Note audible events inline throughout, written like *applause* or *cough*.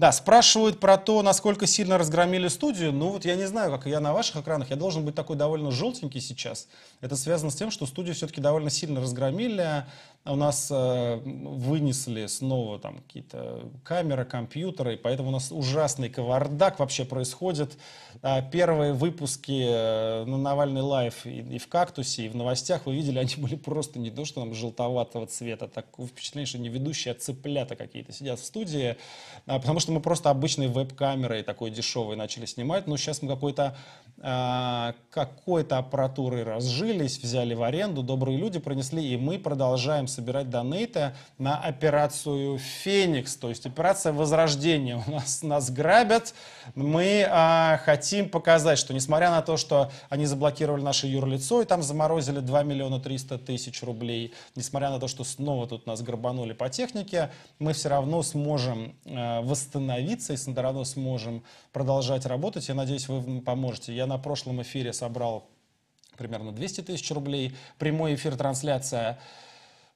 Да, спрашивают про то, насколько сильно разгромили студию. Ну вот я не знаю, как я на ваших экранах. Я должен быть такой довольно желтенький сейчас. Это связано с тем, что студию все-таки довольно сильно разгромили. У нас э, вынесли снова там какие-то камеры, компьютеры, и поэтому у нас ужасный кавардак вообще происходит. Э, первые выпуски э, на Навальный Лайф и, и в «Кактусе», и в новостях, вы видели, *laughs* они были просто не то, что там желтоватого цвета, такое впечатление, что не ведущие, а цыплята какие-то сидят в студии, э, потому что что мы просто обычной веб-камерой такой дешевой начали снимать, но ну, сейчас мы какой-то э, какой-то аппаратурой разжились, взяли в аренду, добрые люди принесли, и мы продолжаем собирать донейты на операцию «Феникс», то есть операция возрождения. У нас нас грабят, мы э, хотим показать, что несмотря на то, что они заблокировали наше юрлицо и там заморозили 2 миллиона 300 тысяч рублей, несмотря на то, что снова тут нас грабанули по технике, мы все равно сможем э, восстановить восстановиться, и Сандерано сможем продолжать работать. Я надеюсь, вы поможете. Я на прошлом эфире собрал примерно 200 тысяч рублей. Прямой эфир, трансляция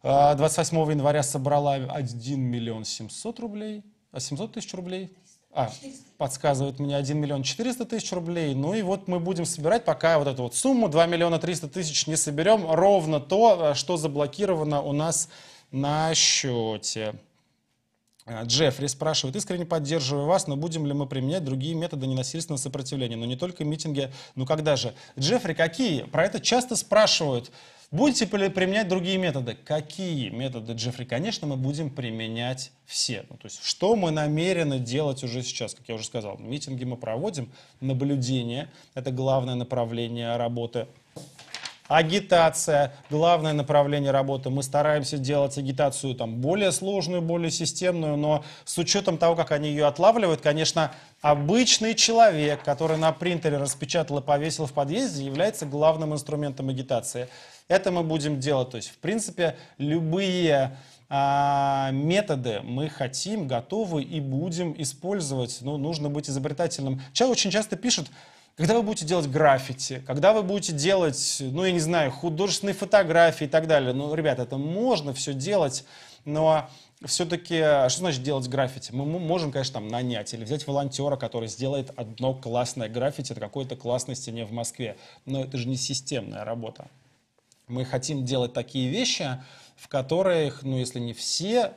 28 а, января собрала 1 миллион 700 рублей, 700 а, тысяч рублей. А, подсказывает мне 1 миллион 400 тысяч рублей. Ну и вот мы будем собирать, пока вот эту вот сумму 2 миллиона 300 тысяч не соберем, ровно то, а, что заблокировано у нас на счете. Э, Джеффри спрашивает, искренне поддерживаю вас, но будем ли мы применять другие методы ненасильственного сопротивления? Но не только митинги, ну когда же? Джеффри, какие? Про это часто спрашивают. Будете ли применять другие методы? Какие методы, Джеффри? Конечно, мы будем применять все. Ну, то есть, что мы намерены делать уже сейчас? Как я уже сказал, митинги мы проводим, наблюдение — это главное направление работы. Агитация, главное направление работы. Мы стараемся делать агитацию там более сложную, более системную, но с учетом того, как они ее отлавливают, конечно, обычный человек, который на принтере распечатал и повесил в подъезде, является главным инструментом агитации. Это мы будем делать. То есть, в принципе, любые а, методы мы хотим, готовы и будем использовать. Но ну, нужно быть изобретательным. Человек очень часто пишет, когда вы будете делать граффити, когда вы будете делать, ну, я не знаю, художественные фотографии и так далее. Ну, ребята, это можно все делать, но все-таки, а что значит делать граффити? Мы можем, конечно, там нанять или взять волонтера, который сделает одно классное граффити на какой-то классной стене в Москве. Но это же не системная работа. Мы хотим делать такие вещи, в которых, ну, если не все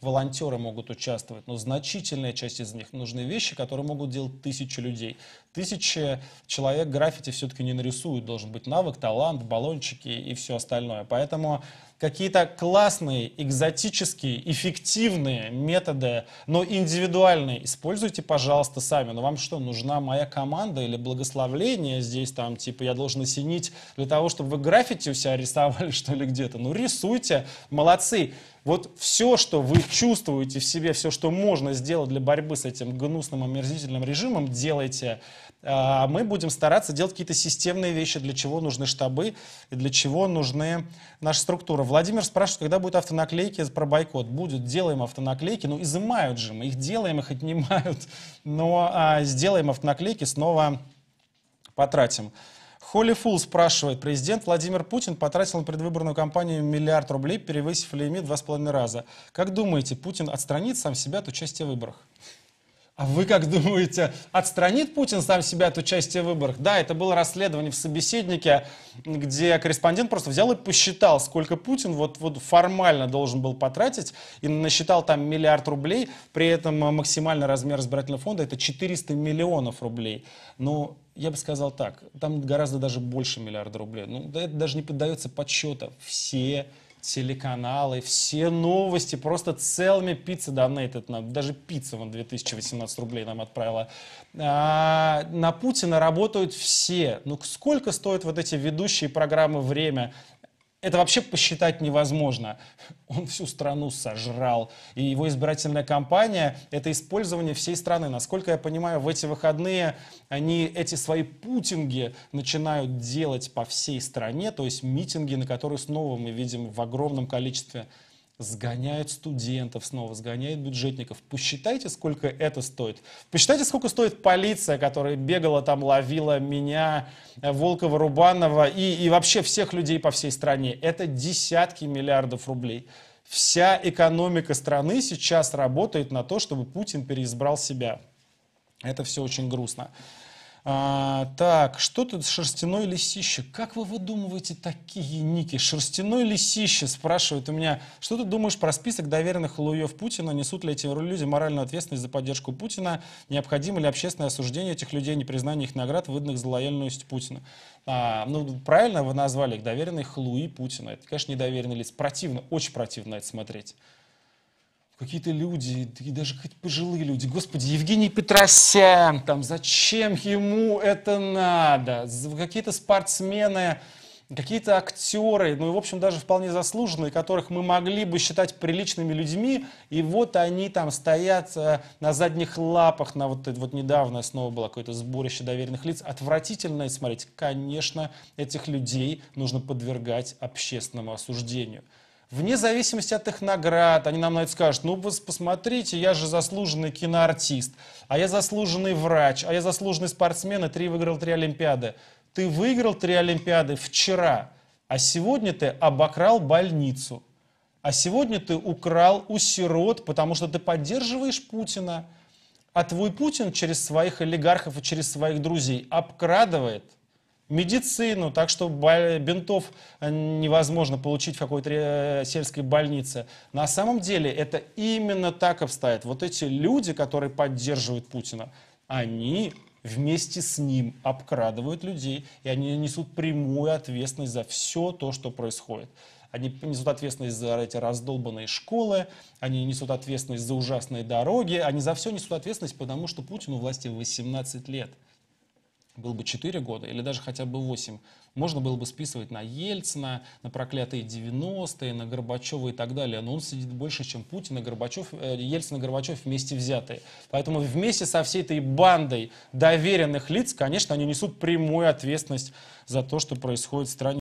волонтеры могут участвовать, но значительная часть из них нужны вещи, которые могут делать тысячи людей. Тысячи человек граффити все-таки не нарисуют, должен быть навык, талант, баллончики и все остальное. Поэтому какие-то классные, экзотические, эффективные методы, но индивидуальные. Используйте, пожалуйста, сами. Но вам что, нужна моя команда или благословление здесь, там, типа, я должен осенить для того, чтобы вы граффити у себя рисовали, *laughs* что ли, где-то? Ну, рисуйте, молодцы. Вот все, что вы чувствуете в себе, все, что можно сделать для борьбы с этим гнусным, омерзительным режимом, делайте. А, мы будем стараться делать какие-то системные вещи, для чего нужны штабы и для чего нужны наша структура. Владимир спрашивает, когда будут автонаклейки про бойкот? Будет, делаем автонаклейки, ну изымают же, мы их делаем, их отнимают, но а, сделаем автонаклейки, снова потратим. Холли Фул спрашивает. Президент Владимир Путин потратил на предвыборную кампанию миллиард рублей, перевысив лимит в два с половиной раза. Как думаете, Путин отстранит сам себя от участия в выборах? А вы как думаете, отстранит Путин сам себя от участия в выборах? Да, это было расследование в «Собеседнике», где корреспондент просто взял и посчитал, сколько Путин вот, вот формально должен был потратить, и насчитал там миллиард рублей, при этом максимальный размер избирательного фонда – это 400 миллионов рублей. Ну, я бы сказал так, там гораздо даже больше миллиарда рублей. Ну, это даже не поддается подсчета. Все телеканалы, все новости, просто целыми пиццы донейтед нам, даже пицца вон 2018 рублей нам отправила. А, на Путина работают все. Ну сколько стоят вот эти ведущие программы «Время», это вообще посчитать невозможно. Он всю страну сожрал. И его избирательная кампания – это использование всей страны. Насколько я понимаю, в эти выходные они эти свои путинги начинают делать по всей стране, то есть митинги, на которые снова мы видим в огромном количестве сгоняет студентов снова, сгоняет бюджетников. Посчитайте, сколько это стоит. Посчитайте, сколько стоит полиция, которая бегала там, ловила меня, Волкова, Рубанова и, и вообще всех людей по всей стране. Это десятки миллиардов рублей. Вся экономика страны сейчас работает на то, чтобы Путин переизбрал себя. Это все очень грустно. А, так, что тут шерстяное лисище? Как вы выдумываете такие ники? Шерстяное лисище спрашивает у меня, что ты думаешь про список доверенных луев Путина? Несут ли эти люди моральную ответственность за поддержку Путина? Необходимо ли общественное осуждение этих людей, непризнание их наград, выданных за лояльность Путина? А, ну, правильно вы назвали их доверенные Луи Путина. Это, конечно, недоверенный лиц. Противно, очень противно это смотреть какие-то люди, и даже какие-то пожилые люди. Господи, Евгений Петросян, там, зачем ему это надо? Какие-то спортсмены, какие-то актеры, ну и, в общем, даже вполне заслуженные, которых мы могли бы считать приличными людьми, и вот они там стоят э, на задних лапах, на вот, вот недавно снова было какое-то сборище доверенных лиц, отвратительно, и смотрите, конечно, этих людей нужно подвергать общественному осуждению вне зависимости от их наград, они нам на это скажут, ну вы посмотрите, я же заслуженный киноартист, а я заслуженный врач, а я заслуженный спортсмен и три выиграл три Олимпиады. Ты выиграл три Олимпиады вчера, а сегодня ты обокрал больницу. А сегодня ты украл у сирот, потому что ты поддерживаешь Путина. А твой Путин через своих олигархов и через своих друзей обкрадывает – медицину, так что бинтов э, невозможно получить в какой-то э, сельской больнице. На самом деле это именно так обстоит. Вот эти люди, которые поддерживают Путина, они вместе с ним обкрадывают людей, и они несут прямую ответственность за все то, что происходит. Они несут ответственность за эти раздолбанные школы, они несут ответственность за ужасные дороги, они за все несут ответственность, потому что Путину власти 18 лет был бы 4 года или даже хотя бы 8, можно было бы списывать на Ельцина, на проклятые 90-е, на Горбачева и так далее. Но он сидит больше, чем Путин и Горбачев, э, Ельцин и Горбачев вместе взятые. Поэтому вместе со всей этой бандой доверенных лиц, конечно, они несут прямую ответственность за то, что происходит в стране.